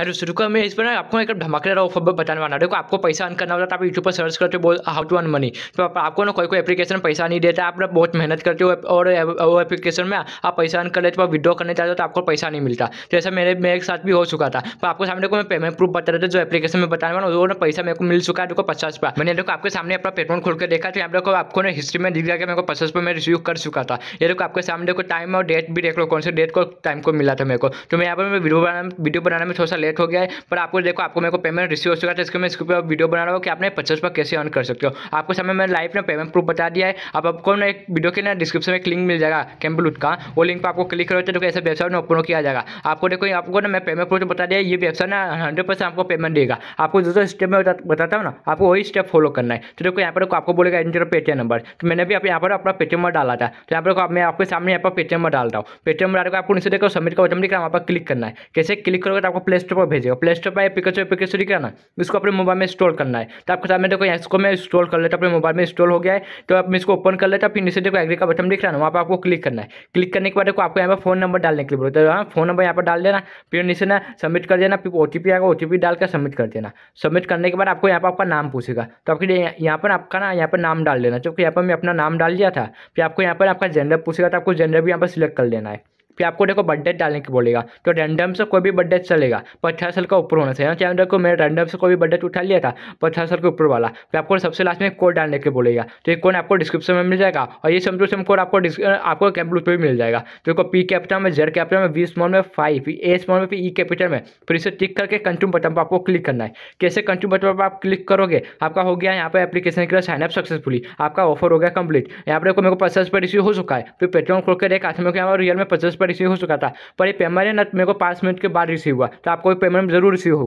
है दोस्तों रुको मैं इस पर ना आपको एक धमाकेदार ऑफर बताने वाला देखो आपको पैसा अर्न करना होता है आप यूट्यूब पर सर्च करते हो बोल हाउ टू अर्न मनी तो आप, आपको ना कोई कोई एप्लीकेशन पैसा नहीं देता आप बहुत मेहनत करते हो और वो एप्लीकेशन में आप पैसा अर्न कर लेते हो विड्रॉ करने चाहते हो तो आपको पैसा नहीं मिलता जैसे मेरे मेरे साथ भी हो चुका था तो आपको सामने को मैं पेमेंट प्रूफ बता रहे थे जो एप्लीकेशन में बताने वाला वो ना पैसा मेरे को मिल चुका है देखो पचास रुपया मैंने देखो आपके सामने अपना पेटमेंट खोल के देखा तो यहाँ देखो आपको ना हिस्ट्री में दिख गया कि मेरे को पचास रुपये मैं रिसीव कर चुका था ये देखो आपके सामने को टाइम और डेट भी देख लो कौन से डेट को टाइम को मिला था मेरे को तो मैं यहाँ पर वीडियो वीडियो बनाने में थोड़ा सा लेट हो गया है पर आपको देखो आपको मेरे को पेमेंट रिसीव हो चुका था तो इसके मैं इसके ऊपर वीडियो बना रहा हूँ कि आपने पचास रुपये कैसे अर्न कर सकते हो आपको समय मैंने लाइव में पेमेंट प्रूफ बता दिया है अब आपको ना एक वीडियो के ना डिस्क्रिप्शन में एक लिंक मिल जाएगा कैम्पलूट का वो लिंक पर आपको क्लिक करो तो ऐसे वेबसाइट में ओपन किया जाएगा आपको देखो आपको ना मैं पेमेंट प्रूफ बता दिया ये वेबसाइट ना हंड्रेड आपको पेमेंट देगा आपको जो स्टेप में बताता हूँ ना आपको वही स्टेप फॉलो करना है तो देखो यहाँ पर आपको बोलेगा इंटर पेटीएम नंबर तो मैंने भी यहाँ पर अपना पेटीएम नंबर डाला था तो यहाँ पर मैं आपके सामने यहाँ पर पेटीएम नंबर डालता हूँ पेटीएम नंबर आपको नीचे देखो सबमिट का बटन दिख रहा है वहाँ पर क्लिक करना है कैसे क्लिक करोगे तो आपको प्ले स्टोर स्टोर पर भेजेगा प्ले स्टोर पर एप्लीकेशन एप्लीकेशन ना इसको अपने मोबाइल में इंस्टॉल करना है तो आपके सामने देखो इसको मैं इंस्टॉल कर लेता अपने मोबाइल में इंस्टॉल हो गया है तो आप इसको ओपन कर लेता फिर नीचे देखो एग्री का बटन दिख रहा है वहाँ पर आपको क्लिक करना है क्लिक करने के बाद देखो आपको यहाँ पर फोन नंबर डालने के लिए बोलते हैं फोन नंबर यहाँ पर डाल देना फिर नीचे ना सबमिट कर देना फिर ओ आएगा ओ डाल कर सबमिट कर देना सबमिट करने के बाद आपको यहाँ पर आपका नाम पूछेगा तो आपके यहाँ पर आपका ना यहाँ पर नाम डाल देना क्योंकि यहाँ पर मैं अपना नाम डाल दिया था फिर आपको यहाँ पर आपका जेंडर पूछेगा तो आपको जेंडर भी यहाँ पर सिलेक्ट कर लेना है फिर आपको देखो बर्थडे डालने की बोलेगा तो रैंडम से कोई भी बर्थडे चलेगा पचास साल का ऊपर होना चाहिए चाहे देखो मैंने रैंडम से कोई भी बर्थडे उठा लिया था पचास साल के ऊपर वाला फिर आपको सबसे लास्ट में कोड डालने के बोलेगा तो ये कोड आपको डिस्क्रिप्शन में मिल जाएगा और ये सेम टू सेम कोड आपको आपको कैपिटल पर भी मिल जाएगा तो देखो पी कैपिटल में जेड कैपिटल में वी स्मॉल में फाइव फिर ए स्मॉल में फिर ई e कैपिटल में फिर इसे टिक करके कंट्यूम बटन पर आपको क्लिक करना है कैसे कंट्यूम बटन पर आप क्लिक करोगे आपका हो गया यहाँ पर एप्लीकेशन के लिए साइनअप सक्सेसफुली आपका ऑफर हो गया कंप्लीट यहाँ पर मेरे को पचास रुपये रिसीव हो चुका है फिर पेट्रोल खोल देखा था मेरे को यहाँ पर रियल में पचास पर रिसीव हो चुका था पर ये पेमेंट है ना मेरे को पाँच मिनट के बाद रिसीव हुआ तो आपको पेमेंट जरूर रिसीव हो